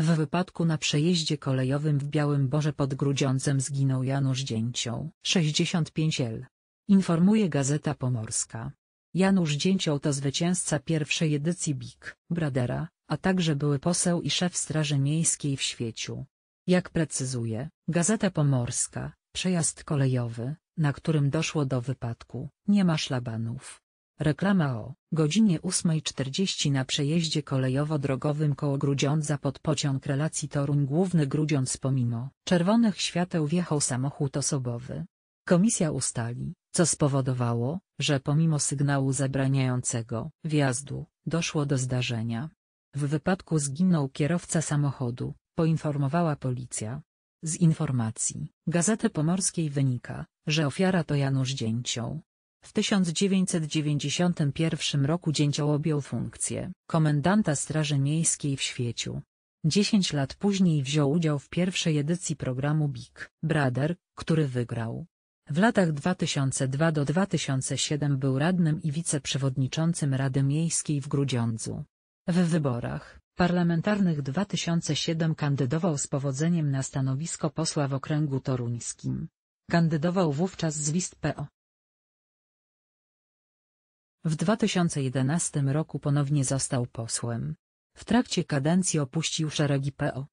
W wypadku na przejeździe kolejowym w Białym Boże pod Grudziącem zginął Janusz Dzięcioł, 65L. Informuje Gazeta Pomorska. Janusz Dzięcioł to zwycięzca pierwszej edycji Big Bradera, a także były poseł i szef Straży Miejskiej w Świeciu. Jak precyzuje, Gazeta Pomorska, przejazd kolejowy, na którym doszło do wypadku, nie ma szlabanów, Reklama o godzinie 8.40 na przejeździe kolejowo-drogowym koło Grudziądza pod pociąg relacji Toruń Główny Grudziądz pomimo czerwonych świateł wjechał samochód osobowy. Komisja ustali, co spowodowało, że pomimo sygnału zabraniającego wjazdu, doszło do zdarzenia. W wypadku zginął kierowca samochodu, poinformowała policja. Z informacji Gazety Pomorskiej wynika, że ofiara to Janusz Dzięcioł, w 1991 roku Dzięcioł objął funkcję komendanta Straży Miejskiej w Świeciu. Dziesięć lat później wziął udział w pierwszej edycji programu Big Brother, który wygrał. W latach 2002 2007 był radnym i wiceprzewodniczącym Rady Miejskiej w Grudziądzu. W wyborach parlamentarnych 2007 kandydował z powodzeniem na stanowisko posła w okręgu toruńskim. Kandydował wówczas z list PO. W 2011 roku ponownie został posłem. W trakcie kadencji opuścił szeregi PO.